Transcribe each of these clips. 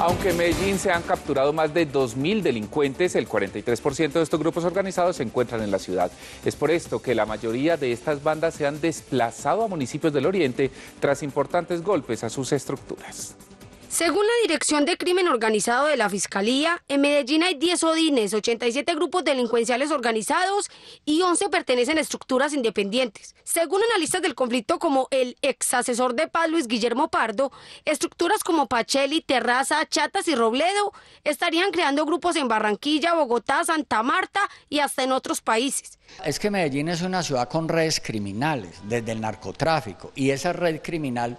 Aunque en Medellín se han capturado más de 2.000 delincuentes, el 43% de estos grupos organizados se encuentran en la ciudad. Es por esto que la mayoría de estas bandas se han desplazado a municipios del oriente tras importantes golpes a sus estructuras. Según la Dirección de Crimen Organizado de la Fiscalía, en Medellín hay 10 odines, 87 grupos delincuenciales organizados y 11 pertenecen a estructuras independientes. Según analistas del conflicto como el ex asesor de paz Luis Guillermo Pardo, estructuras como Pacheli, Terraza, Chatas y Robledo estarían creando grupos en Barranquilla, Bogotá, Santa Marta y hasta en otros países. Es que Medellín es una ciudad con redes criminales, desde el narcotráfico, y esa red criminal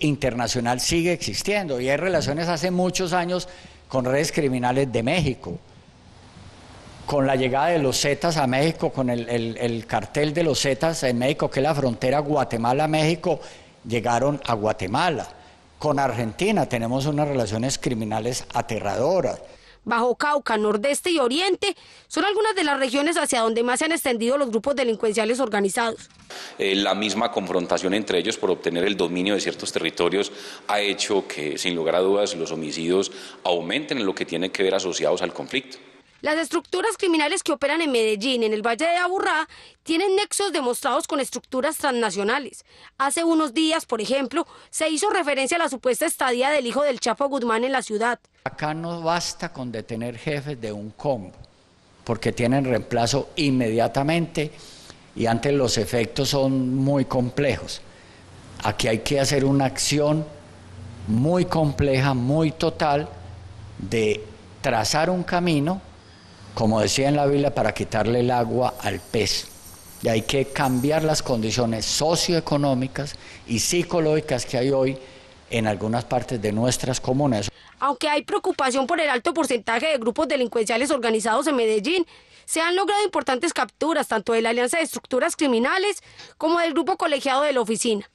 internacional sigue existiendo y hay relaciones hace muchos años con redes criminales de México. Con la llegada de los Zetas a México, con el, el cartel de los Zetas en México, que es la frontera Guatemala-México, llegaron a Guatemala. Con Argentina tenemos unas relaciones criminales aterradoras. Bajo Cauca, Nordeste y Oriente son algunas de las regiones hacia donde más se han extendido los grupos delincuenciales organizados. Eh, la misma confrontación entre ellos por obtener el dominio de ciertos territorios ha hecho que, sin lugar a dudas, los homicidios aumenten en lo que tiene que ver asociados al conflicto. Las estructuras criminales que operan en Medellín, en el Valle de Aburrá, tienen nexos demostrados con estructuras transnacionales. Hace unos días, por ejemplo, se hizo referencia a la supuesta estadía del hijo del Chapo Guzmán en la ciudad. Acá no basta con detener jefes de un combo, porque tienen reemplazo inmediatamente y antes los efectos son muy complejos. Aquí hay que hacer una acción muy compleja, muy total, de trazar un camino como decía en la Biblia, para quitarle el agua al pez. Y hay que cambiar las condiciones socioeconómicas y psicológicas que hay hoy en algunas partes de nuestras comunas. Aunque hay preocupación por el alto porcentaje de grupos delincuenciales organizados en Medellín, se han logrado importantes capturas tanto de la Alianza de Estructuras Criminales como del grupo colegiado de la oficina.